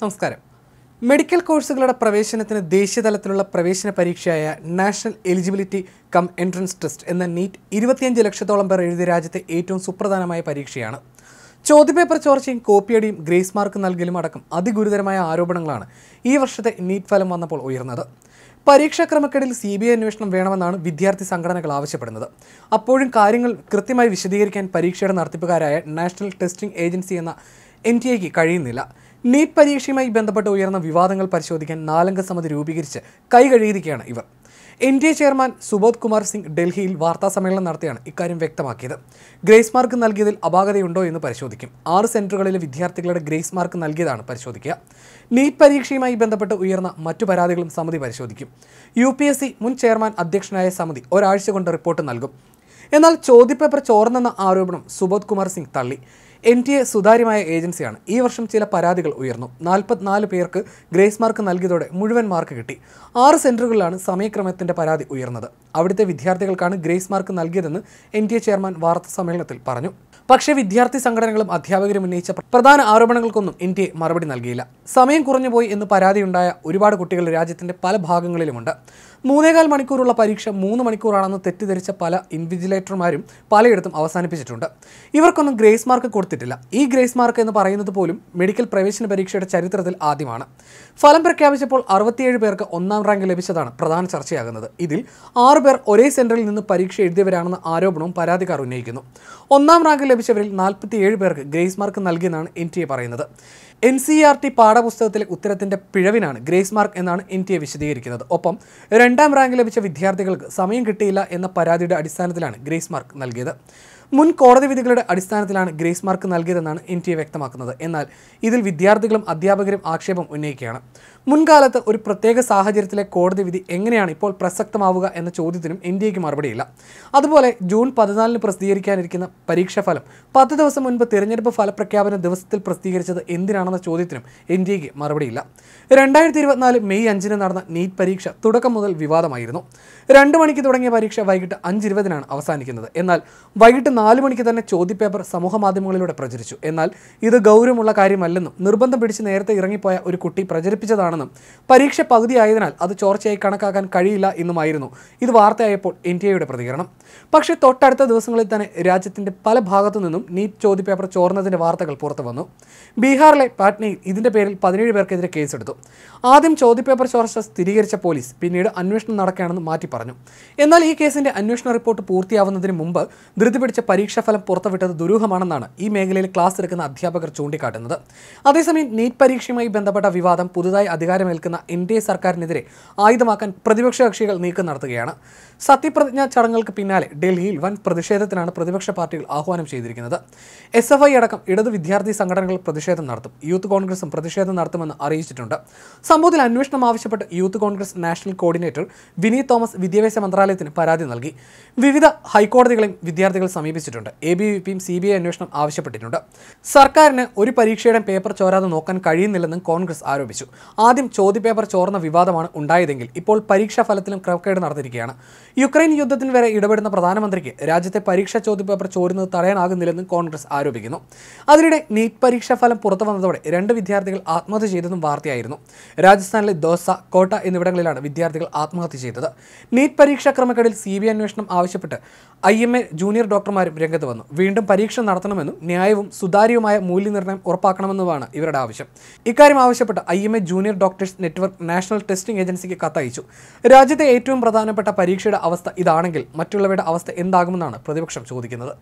നമസ്കാരം മെഡിക്കൽ കോഴ്സുകളുടെ പ്രവേശനത്തിന് ദേശീയ തലത്തിലുള്ള പ്രവേശന പരീക്ഷയായ national eligibility cum entrance test എന്ന നീറ്റ് ഇരുപത്തിയഞ്ച് ലക്ഷത്തോളം പേർ എഴുതിയ രാജ്യത്തെ ഏറ്റവും സുപ്രധാനമായ പരീക്ഷയാണ് ചോദ്യപേപ്പർ ചോർച്ചയും കോപ്പിയടിയും ഗ്രേസ് മാർക്ക് നൽകലും അടക്കം അതിഗുരുതരമായ ആരോപണങ്ങളാണ് ഈ വർഷത്തെ നീറ്റ് ഫലം വന്നപ്പോൾ ഉയർന്നത് പരീക്ഷാക്രമക്കേടിൽ സി ബി ഐ അന്വേഷണം വേണമെന്നാണ് വിദ്യാർത്ഥി സംഘടനകൾ ആവശ്യപ്പെടുന്നത് അപ്പോഴും കാര്യങ്ങൾ കൃത്യമായി വിശദീകരിക്കാൻ പരീക്ഷയുടെ നടത്തിപ്പുകാരായ നാഷണൽ ടെസ്റ്റിംഗ് ഏജൻസി എന്ന എൻ ടി കഴിയുന്നില്ല നീറ്റ് പരീക്ഷയുമായി ബന്ധപ്പെട്ട് ഉയർന്ന വിവാദങ്ങൾ പരിശോധിക്കാൻ നാലംഗ സമിതി രൂപീകരിച്ച് കൈ ഇവർ N D A chairman Subodh Kumar Singh ഡൽഹിയിൽ വാർത്താസമ്മേളനം നടത്തിയാണ് ഇക്കാര്യം വ്യക്തമാക്കിയത് ഗ്രേസ് മാർക്ക് നൽകിയതിൽ അപാകതയുണ്ടോ എന്ന് പരിശോധിക്കും ആറ് സെൻറ്ററുകളിലെ വിദ്യാർത്ഥികളുടെ ഗ്രേസ് മാർക്ക് നൽകിയതാണ് പരിശോധിക്കുക നീറ്റ് പരീക്ഷയുമായി ബന്ധപ്പെട്ട് ഉയർന്ന മറ്റു പരാതികളും സമിതി പരിശോധിക്കും യു മുൻ ചെയർമാൻ അധ്യക്ഷനായ സമിതി ഒരാഴ്ച കൊണ്ട് റിപ്പോർട്ട് നൽകും എന്നാൽ ചോദ്യപേപ്പർ ചോർന്നെന്ന ആരോപണം സുബോധ് കുമാർ സിംഗ് തള്ളി എൻ ടി എ സുതാര്യമായ ഏജൻസിയാണ് ഈ വർഷം ചില പരാതികൾ ഉയർന്നു നാൽപ്പത്തിനാല് പേർക്ക് ഗ്രേസ് മാർക്ക് നൽകിയതോടെ മുഴുവൻ മാർക്ക് കിട്ടി ആറ് സെൻറ്ററുകളിലാണ് സമയക്രമത്തിൻ്റെ പരാതി ഉയർന്നത് അവിടുത്തെ വിദ്യാർത്ഥികൾക്കാണ് ഗ്രേസ് മാർക്ക് നൽകിയതെന്ന് എൻ ടി എ ചെയർമാൻ വാർത്താ സമ്മേളനത്തിൽ പറഞ്ഞു പക്ഷേ വിദ്യാർത്ഥി സംഘടനകളും അധ്യാപകരും ഉന്നയിച്ച പ്രധാന ആരോപണങ്ങൾക്കൊന്നും എൻ ടി എ മറുപടി നൽകിയില്ല സമയം കുറഞ്ഞുപോയി എന്ന് പരാതിയുണ്ടായ ഒരുപാട് കുട്ടികൾ രാജ്യത്തിൻ്റെ പല ഭാഗങ്ങളിലുമുണ്ട് മൂന്നേകാൽ മണിക്കൂറുള്ള പരീക്ഷ മൂന്ന് മണിക്കൂറാണെന്ന് തെറ്റിദ്ധരിച്ച പല ഇൻവിജിലേറ്റർമാരും പലയിടത്തും അവസാനിപ്പിച്ചിട്ടുണ്ട് ഇവർക്കൊന്നും ഗ്രേസ് മാർക്ക് കൊടുത്തിട്ടില്ല ഈ ഗ്രേസ് മാർക്ക് എന്ന് പറയുന്നത് പോലും മെഡിക്കൽ പ്രവേശന പരീക്ഷയുടെ ചരിത്രത്തിൽ ആദ്യമാണ് ഫലം പ്രഖ്യാപിച്ചപ്പോൾ അറുപത്തിയേഴ് പേർക്ക് ഒന്നാം റാങ്ക് ലഭിച്ചതാണ് പ്രധാന ചർച്ചയാകുന്നത് ഇതിൽ ആറ് പേർ ഒരേ സെൻറ്ററിൽ നിന്ന് പരീക്ഷ എഴുതിയവരാണെന്ന ആരോപണവും പരാതിക്കാർ ഉന്നയിക്കുന്നു ഒന്നാം റാങ്ക് ലഭിച്ചവരിൽ നാൽപ്പത്തിയേഴ് പേർക്ക് ഗ്രേസ് മാർക്ക് നൽകിയെന്നാണ് എൻ ടി എ പറയുന്നത് എൻ സി ആർ ടി പാഠപുസ്തകത്തിലെ ഉത്തരത്തിൻ്റെ പിഴവിനാണ് ഗ്രേസ് മാർക്ക് എന്നാണ് എൻ ടി എ വിശദീകരിക്കുന്നത് ഒപ്പം രണ്ടാം റാങ്ക് ലഭിച്ച വിദ്യാർത്ഥികൾക്ക് സമയം കിട്ടിയില്ല എന്ന പരാതിയുടെ അടിസ്ഥാനത്തിലാണ് ഗ്രേസ് മാർക്ക് നൽകിയത് മുൻ കോടതി വിധികളുടെ അടിസ്ഥാനത്തിലാണ് ഗ്രേസ് മാർക്ക് നൽകിയതെന്നാണ് എൻ ടി എ വ്യക്തമാക്കുന്നത് എന്നാൽ ഇതിൽ വിദ്യാർത്ഥികളും അധ്യാപകരും ആക്ഷേപം ഉന്നയിക്കുകയാണ് മുൻകാലത്ത് ഒരു പ്രത്യേക സാഹചര്യത്തിലെ കോടതി വിധി എങ്ങനെയാണ് ഇപ്പോൾ പ്രസക്തമാവുക എന്ന ചോദ്യത്തിനും എൻ ഡി എക്ക് മറുപടിയില്ല അതുപോലെ ജൂൺ പതിനാലിന് പ്രസിദ്ധീകരിക്കാനിരിക്കുന്ന പരീക്ഷാഫലം പത്ത് ദിവസം മുൻപ് തിരഞ്ഞെടുപ്പ് ഫലപ്രഖ്യാപന ദിവസത്തിൽ പ്രസിദ്ധീകരിച്ചത് എന്തിനാണെന്ന ചോദ്യത്തിനും എൻ ഡി എക്ക് മറുപടിയില്ല രണ്ടായിരത്തി ഇരുപത്തിനാല് മെയ് അഞ്ചിന് നടന്ന നീറ്റ് പരീക്ഷ തുടക്കം മുതൽ വിവാദമായിരുന്നു രണ്ട് മണിക്ക് തുടങ്ങിയ പരീക്ഷ വൈകിട്ട് അഞ്ചിരുപതിനാണ് അവസാനിക്കുന്നത് എന്നാൽ വൈകിട്ട് നാല് മണിക്ക് തന്നെ ചോദ്യപേപ്പർ സമൂഹമാധ്യമങ്ങളിലൂടെ പ്രചരിച്ചു എന്നാൽ ഇത് ഗൗരവമുള്ള കാര്യമല്ലെന്നും നിർബന്ധം പിടിച്ച് നേരത്തെ ഇറങ്ങിപ്പോയ ഒരു കുട്ടി പ്രചരിപ്പിച്ചതാണെന്നും പരീക്ഷ പകുതിയായതിനാൽ അത് ചോർച്ചയായി കണക്കാക്കാൻ കഴിയില്ല എന്നുമായിരുന്നു ഇത് വാർത്തയായപ്പോൾ എൻ ടി എയുടെ പ്രതികരണം പക്ഷേ തൊട്ടടുത്ത ദിവസങ്ങളിൽ തന്നെ രാജ്യത്തിൻ്റെ പല ഭാഗത്തു നിന്നും നീറ്റ് ചോദ്യപേപ്പർ ചോർന്നതിൻ്റെ വാർത്തകൾ പുറത്തു വന്നു ബീഹാറിലെ പാട്നയിൽ ഇതിൻ്റെ പേരിൽ പതിനേഴ് പേർക്കെതിരെ കേസെടുത്തു ആദ്യം ചോദ്യപേപ്പർ ചോർച്ച സ്ഥിരീകരിച്ച പോലീസ് പിന്നീട് അന്വേഷണം നടക്കുകയാണെന്ന് മാറ്റി പറഞ്ഞു എന്നാൽ ഈ കേസിന്റെ അന്വേഷണ റിപ്പോർട്ട് പൂർത്തിയാവുന്നതിന് മുമ്പ് ധൃതി പിടിച്ച പരീക്ഷാഫലം പുറത്തുവിട്ടത് ദുരൂഹമാണെന്നാണ് ഈ മേഖലയിൽ ക്ലാസ് എടുക്കുന്ന അധ്യാപകർ ചൂണ്ടിക്കാട്ടുന്നത് അതേസമയം നീറ്റ് പരീക്ഷയുമായി ബന്ധപ്പെട്ട വിവാദം പുതുതായി അധികാരമേൽക്കുന്ന എൻ ഡി എ സർക്കാരിനെതിരെ ആയുധമാക്കാൻ പ്രതിപക്ഷ കക്ഷികൾ നീക്കം നടത്തുകയാണ് സത്യപ്രതിജ്ഞാ ചടങ്ങുകൾക്ക് പിന്നാലെ ഡൽഹിയിൽ വൻ പ്രതിഷേധത്തിനാണ് പ്രതിപക്ഷ പാർട്ടികൾ ആഹ്വാനം ചെയ്തിരിക്കുന്നത് എസ് എഫ് ഐ അടക്കം ഇടത് വിദ്യാർത്ഥി സംഘടനകൾ പ്രതിഷേധം നടത്തും യൂത്ത് കോൺഗ്രസും പ്രതിഷേധം നടത്തുമെന്ന് അറിയിച്ചിട്ടുണ്ട് സംഭവത്തിൽ അന്വേഷണം ആവശ്യപ്പെട്ട് youth Congress national coordinator Vineeth Thomas വിദ്യാഭ്യാസ മന്ത്രാലയത്തിന് പരാതി നൽകി വിവിധ ഹൈക്കോടതികളെയും വിദ്യാർത്ഥികൾ സമീപിച്ചിട്ടുണ്ട് എ ബി വി പിയും സി ബി ഐ അന്വേഷണം ആവശ്യപ്പെട്ടിട്ടുണ്ട് സർക്കാരിന് ഒരു പരീക്ഷയുടെ പേപ്പർ ചോരാതെ നോക്കാൻ കഴിയുന്നില്ലെന്നും കോൺഗ്രസ് ആരോപിച്ചു ആദ്യം ചോദ്യപേപ്പർ ചോർന്ന വിവാദമാണ് ഉണ്ടായതെങ്കിൽ ഇപ്പോൾ പരീക്ഷാ ഫലത്തിലും ക്രമക്കേട് നടന്നിരിക്കുകയാണ് യുക്രൈൻ യുദ്ധത്തിന് വരെ ഇടപെടുന്ന പ്രധാനമന്ത്രിക്ക് രാജ്യത്തെ പരീക്ഷാ ചോദ്യപേപ്പർ ചോരുന്നത് തടയാനാകുന്നില്ലെന്നും കോൺഗ്രസ് ആരോപിക്കുന്നു അതിനിടെ നീറ്റ് പരീക്ഷാ ഫലം പുറത്തു വന്നതോടെ രണ്ട് വിദ്യാർത്ഥികൾ ആത്മഹത്യ ചെയ്തെന്നും വാർത്തയായിരുന്നു രാജസ്ഥാനിലെ ദോസ കോട്ട എന്നിവിടങ്ങളിലാണ് വിദ്യാർത്ഥികൾ ആത്മഹത്യ ചെയ്തത് നീറ്റ് പരീക്ഷാ ക്രമക്കേടിൽ സി ബി അന്വേഷണം ആവശ്യപ്പെട്ട് ഐ എം എ ജൂനിയർ ഡോക്ടർമാരും രംഗത്ത് വന്നു വീണ്ടും പരീക്ഷ നടത്തണമെന്നും ന്യായവും സുതാര്യവുമായ മൂല്യനിർണ്ണയം ഉറപ്പാക്കണമെന്നുമാണ് ഇവരുടെ ആവശ്യം ഇക്കാര്യം ആവശ്യപ്പെട്ട് I M A junior doctors network national testing ഏജൻസിക്ക് കത്തയച്ചു രാജ്യത്തെ ഏറ്റവും പ്രധാനപ്പെട്ട പരീക്ഷയുടെ അവസ്ഥ ഇതാണെങ്കിൽ മറ്റുള്ളവയുടെ അവസ്ഥ എന്താകുമെന്നാണ് പ്രതിപക്ഷം ചോദിക്കുന്നത്